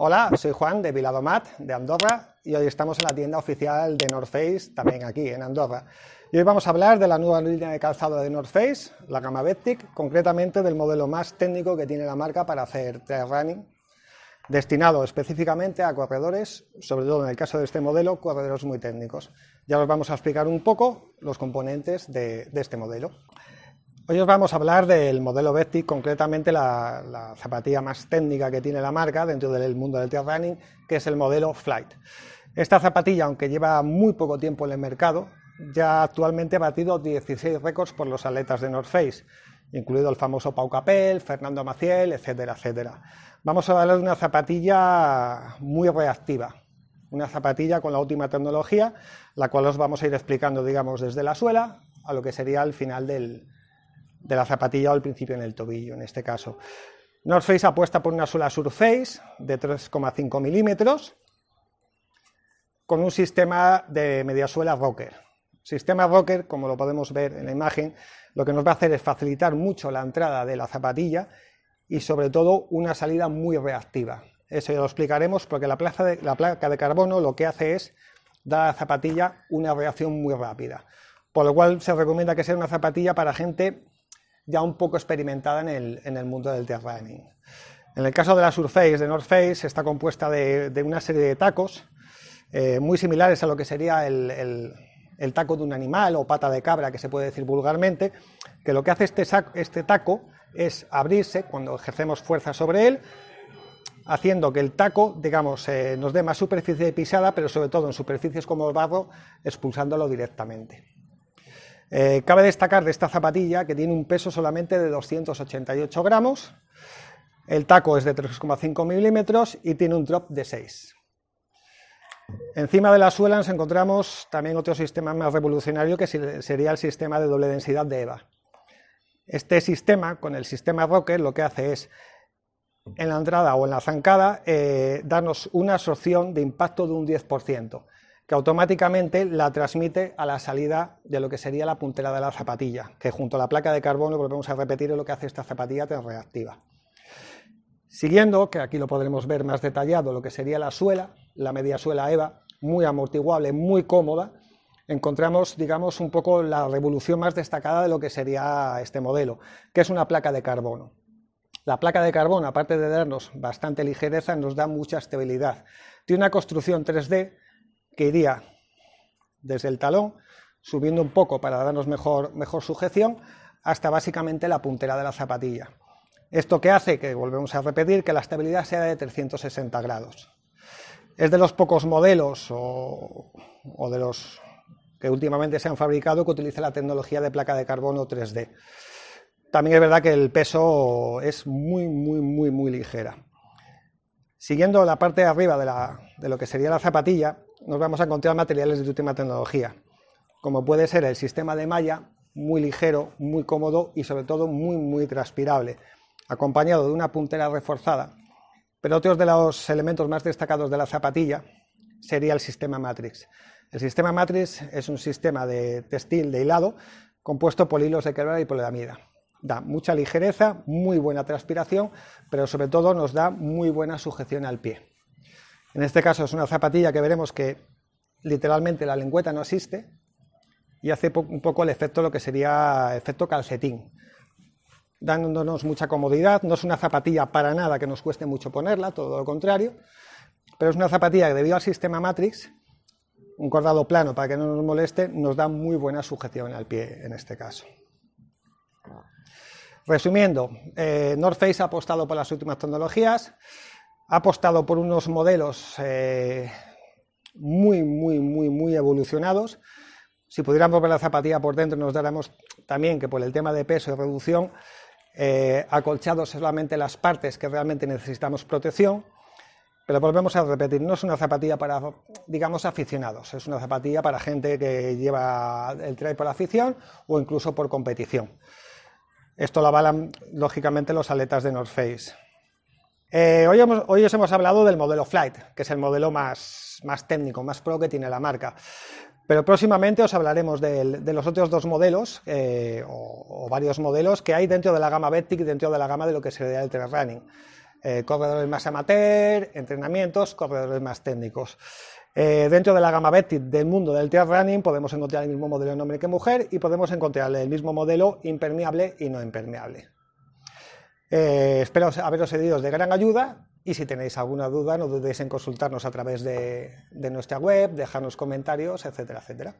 Hola, soy Juan de Viladomat, de Andorra, y hoy estamos en la tienda oficial de North Face, también aquí en Andorra. Y hoy vamos a hablar de la nueva línea de calzado de North Face, la gama Vectic, concretamente del modelo más técnico que tiene la marca para hacer trail running, destinado específicamente a corredores, sobre todo en el caso de este modelo, corredores muy técnicos. Ya os vamos a explicar un poco los componentes de, de este modelo. Hoy os vamos a hablar del modelo Vectic, concretamente la, zapatilla más técnica que tiene la marca dentro del mundo del trail running, que es el modelo Flight. Esta zapatilla, aunque lleva muy poco tiempo en el mercado, ya actualmente ha batido 16 récords por los atletas de North Face, incluido el famoso Pau Capel, Fernando Maciel, etcétera, etcétera. Vamos a hablar de una zapatilla muy reactiva, una zapatilla con la última tecnología, la cual os vamos a ir explicando, digamos, desde la suela a lo que sería el final del, de la zapatilla o al principio en el tobillo, en este caso. North Face apuesta por una suela Surface de 3,5 milímetros con un sistema de mediasuela rocker. Sistema rocker, como lo podemos ver en la imagen, lo que nos va a hacer es facilitar mucho la entrada de la zapatilla y sobre todo una salida muy reactiva. Eso ya lo explicaremos porque la, plaza la placa de carbono lo que hace es dar a la zapatilla una reacción muy rápida. Por lo cual se recomienda que sea una zapatilla para gente ya un poco experimentada en el, mundo del terraining. En el caso de la Surface, de North Face, está compuesta de, una serie de tacos eh, muy similares a lo que sería el, taco de un animal o pata de cabra, que se puede decir vulgarmente, que lo que hace este, este taco es abrirse cuando ejercemos fuerza sobre él, haciendo que el taco, digamos, eh, nos dé más superficie de pisada, pero sobre todo en superficies como el barro, expulsándolo directamente. Eh, cabe destacar de esta zapatilla que tiene un peso solamente de 288 gramos, el taco es de 3,5 milímetros y tiene un drop de 6. Encima de la suela nos encontramos también otro sistema más revolucionario que sería el sistema de doble densidad de EVA. Este sistema, con el sistema Rocker, lo que hace es en la entrada o en la zancada eh, darnos una absorción de impacto de un 10% que automáticamente la transmite a la salida de lo que sería la puntera de la zapatilla, que junto a la placa de carbono, pues volvemos a repetir, es lo que hace esta zapatilla reactiva. Siguiendo, que aquí lo podremos ver más detallado, lo que sería la suela, la media suela EVA, muy amortiguable, muy cómoda, encontramos, digamos, un poco la revolución más destacada de lo que sería este modelo, que es una placa de carbono. La placa de carbono, aparte de darnos bastante ligereza, nos da mucha estabilidad. Tiene una construcción 3D que iría desde el talón, subiendo un poco para darnos mejor, mejor sujeción, hasta básicamente la puntera de la zapatilla. Esto que hace, que volvemos a repetir, que la estabilidad sea de 360 grados. Es de los pocos modelos o, de los que últimamente se han fabricado que utiliza la tecnología de placa de carbono 3D. También es verdad que el peso es muy, muy, muy, muy ligera. Siguiendo la parte de arriba de lo que sería la zapatilla, nos vamos a encontrar materiales de última tecnología, como puede ser el sistema de malla, muy ligero, muy cómodo y sobre todo muy, muy transpirable, acompañado de una puntera reforzada. Pero otro de los elementos más destacados de la zapatilla sería el sistema Matrix. El sistema Matrix es un sistema de textil de hilado compuesto por hilos de quebrada y poliamida. Da mucha ligereza, muy buena transpiración, pero sobre todo nos da muy buena sujeción al pie. En este caso es una zapatilla que veremos que literalmente la lengüeta no existe y hace un poco el efecto lo que sería efecto calcetín, dándonos mucha comodidad. No es una zapatilla para nada que nos cueste mucho ponerla, todo lo contrario, pero es una zapatilla que debido al sistema Matrix, un cordado plano para que no nos moleste, nos da muy buena sujeción al pie en este caso. Resumiendo, eh, North Face ha apostado por las últimas tecnologías ha apostado por unos modelos eh, muy, muy, muy, muy evolucionados. Si pudiéramos ver la zapatilla por dentro, nos daríamos también que por el tema de peso y reducción, eh, acolchados solamente las partes que realmente necesitamos protección. Pero volvemos a repetir, no es una zapatilla para, digamos, aficionados, es una zapatilla para gente que lleva el trail por afición o incluso por competición. Esto lo avalan, lógicamente, los aletas de North Face. Eh, hoy, os hemos hablado del modelo Flight, que es el modelo más, técnico, más pro que tiene la marca. Pero próximamente os hablaremos de, los otros dos modelos eh, o, varios modelos que hay dentro de la gama Vectic, dentro de la gama de lo que sería el trail running. Eh, corredores más amateur, entrenamientos, corredores más técnicos. dentro de la gama Vectic del mundo del trail running podemos encontrar el mismo modelo en hombre que mujer y podemos encontrar el mismo modelo impermeable y no impermeable. Eh, espero haberos sido de gran ayuda y si tenéis alguna duda no dudéis en consultarnos a través de nuestra web, dejarnos comentarios, etcétera, etcétera.